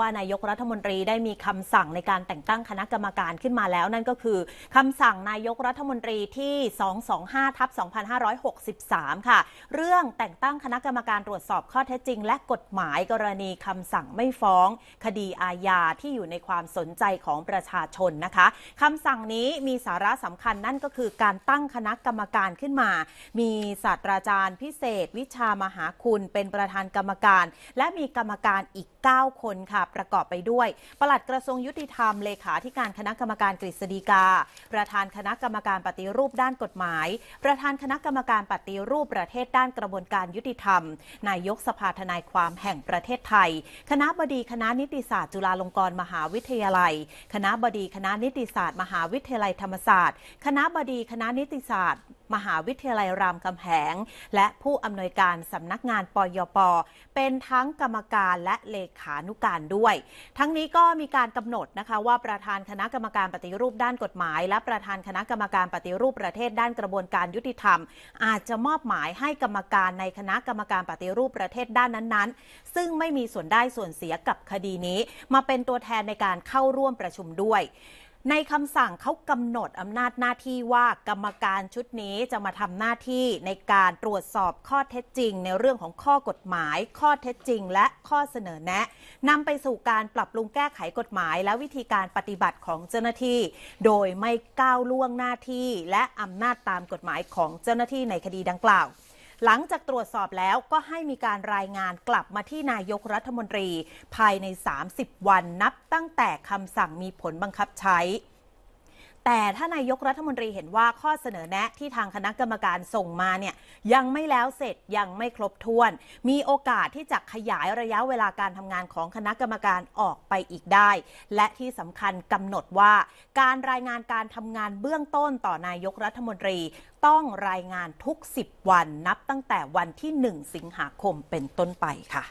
ว่านายกรัฐมนตรีได้มีคำสั่งในการแต่งตั้งคณะกรรมการขึ้นมาแล้วนั่นก็คือคำสั่งนายกรัฐมนตรีที่ 225 ทับ 2563 ค่ะ เรื่องแต่งตั้งคณะกรรมการตรวจสอบข้อเท็จจริง และกฎหมายกรณีคำสั่งไม่ฟ้อง คดีอาญาที่อยู่ในความสนใจของประชาชนนะคะคำสั่งนี้มีสาระสำคัญนั่นก็คือ การตั้งคณะกรรมการขึ้นมา มีศาสตราจารย์ พิเศษ วิชามหาคุณ เป็นประธานกรรมการ และมีกรรมการอีก 9 คนค่ะประกอบไปด้วยปลัดกระทรวงยุติธรรมเลขาธิการคณะกรรมการกฤษฎีกา ประธานคณะกรรมการปฏิรูปด้านกฎหมาย ประธานคณะกรรมการปฏิรูปประเทศด้านกระบวนการยุติธรรมนายกสภาทนายความแห่งประเทศไทย คณะบดีคณะนิติศาสตร์ จุฬาลงกรณ์มหาวิทยาลัย คณะบดีคณะนิติศาสตร์มหาวิทยาลัยธรรมศาสตร์ คณะบดีคณะนิติศาสตร์มหาวิทยาลัยรามคำแหง และผู้อำนวยการสำนักงานปยปเป็นทั้งกรรมการและเลขานุการด้วย ทั้งนี้ก็มีการกำหนดนะคะว่าประธานคณะกรรมการปฏิรูปด้านกฎหมาย และประธานคณะกรรมการปฏิรูปประเทศด้านกระบวนการยุติธรรม อาจจะมอบหมายให้กรรมการในคณะกรรมการปฏิรูปประเทศด้านนั้นๆ ซึ่งไม่มีส่วนได้ส่วนเสียกับคดีนี้ มาเป็นตัวแทนในการเข้าร่วมประชุมด้วยในคำสั่งเขากำหนดอำนาจหน้าที่ว่ากรรมการชุดนี้จะมาทำหน้าที่ในการตรวจสอบข้อเท็จจริงในเรื่องของข้อกฎหมาย ข้อเท็จจริงและข้อเสนอแนะนำไปสู่การปรับปรุงแก้ไขกฎหมาย และวิธีการปฏิบัติของเจ้าหน้าที่ โดยไม่ก้าวล่วงหน้าที่ และอำนาจตามกฎหมายของเจ้าหน้าที่ในคดีดังกล่าวหลังจากตรวจสอบแล้วก็ให้มีการรายงานกลับมาที่นายกรัฐมนตรีภายใน 30 วันนับตั้งแต่คำสั่งมีผลบังคับใช้แต่ถ้านายกรัฐมนตรีเห็นว่าข้อเสนอแนะที่ทางคณะกรรมการส่งมาเนี่ยยังไม่แล้วเสร็จยังไม่ครบถ้วน มีโอกาสที่จะขยายระยะเวลาการทำงานของคณะกรรมการออกไปอีกได้ และที่สำคัญกำหนดว่า การรายงานการทำงานเบื้องต้นต่อนายกรัฐมนตรีต้องรายงานทุก10 วันนับตั้งแต่วันที่ 1 สิงหาคมเป็นต้นไปค่ะ